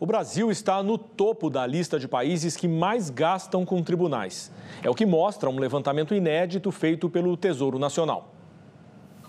o Brasil está no topo da lista de países que mais gastam com tribunais. É o que mostra um levantamento inédito feito pelo Tesouro Nacional.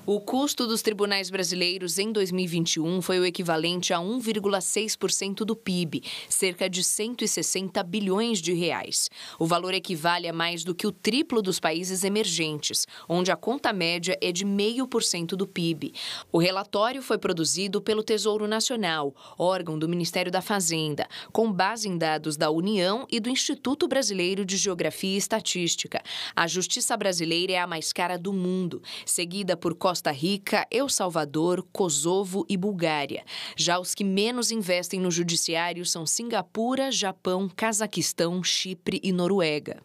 O custo dos tribunais brasileiros em 2021 foi o equivalente a 1,6% do PIB, cerca de 160 bilhões de reais. O valor equivale a mais do que o triplo dos países emergentes, onde a conta média é de 0,5% do PIB. O relatório foi produzido pelo Tesouro Nacional, órgão do Ministério da Fazenda, com base em dados da União e do Instituto Brasileiro de Geografia e Estatística. A justiça brasileira é a mais cara do mundo, seguida por Costa Rica, El Salvador, Kosovo e Bulgária. Já os que menos investem no judiciário são Singapura, Japão, Cazaquistão, Chipre e Noruega.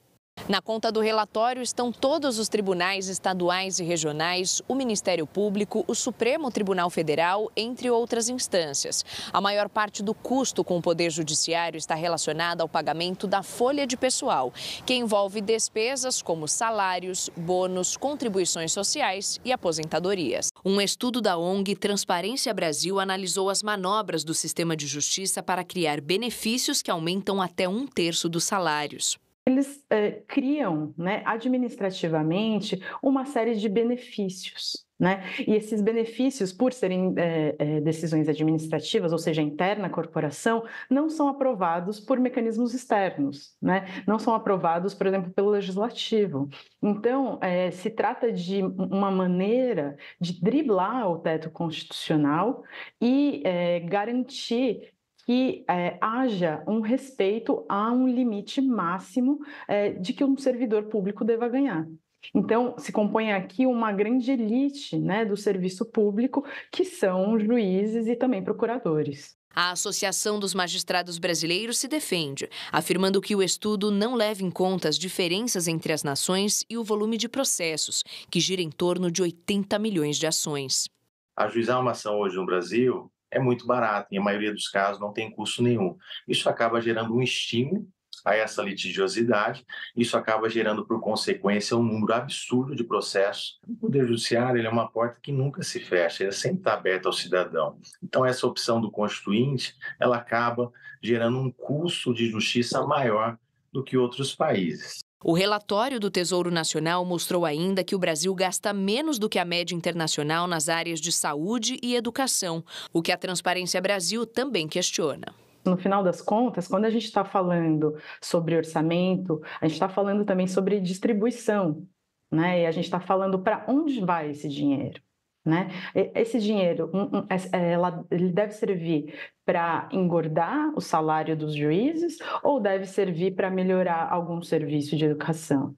Na conta do relatório estão todos os tribunais estaduais e regionais, o Ministério Público, o Supremo Tribunal Federal, entre outras instâncias. A maior parte do custo com o Poder Judiciário está relacionada ao pagamento da folha de pessoal, que envolve despesas como salários, bônus, contribuições sociais e aposentadorias. Um estudo da ONG Transparência Brasil analisou as manobras do sistema de justiça para criar benefícios que aumentam até um terço dos salários eles é, criam né, administrativamente uma série de benefícios. Né? E esses benefícios, por serem é, decisões administrativas, ou seja, interna à corporação, não são aprovados por mecanismos externos, né? não são aprovados, por exemplo, pelo legislativo. Então, é, se trata de uma maneira de driblar o teto constitucional e é, garantir que é, haja um respeito a um limite máximo é, de que um servidor público deva ganhar. Então, se compõe aqui uma grande elite né, do serviço público, que são juízes e também procuradores. A Associação dos Magistrados Brasileiros se defende, afirmando que o estudo não leva em conta as diferenças entre as nações e o volume de processos, que gira em torno de 80 milhões de ações. Ajuizar uma ação hoje no Brasil é muito barato, e a maioria dos casos não tem custo nenhum. Isso acaba gerando um estímulo a essa litigiosidade, isso acaba gerando, por consequência, um número absurdo de processos. O Poder Judiciário é uma porta que nunca se fecha, ele é sempre está aberto ao cidadão. Então, essa opção do Constituinte, ela acaba gerando um custo de justiça maior do que outros países. O relatório do Tesouro Nacional mostrou ainda que o Brasil gasta menos do que a média internacional nas áreas de saúde e educação, o que a Transparência Brasil também questiona no final das contas, quando a gente está falando sobre orçamento, a gente está falando também sobre distribuição, né? E a gente está falando para onde vai esse dinheiro. Né? Esse dinheiro é, é, ela, ele deve servir para engordar o salário dos juízes ou deve servir para melhorar algum serviço de educação?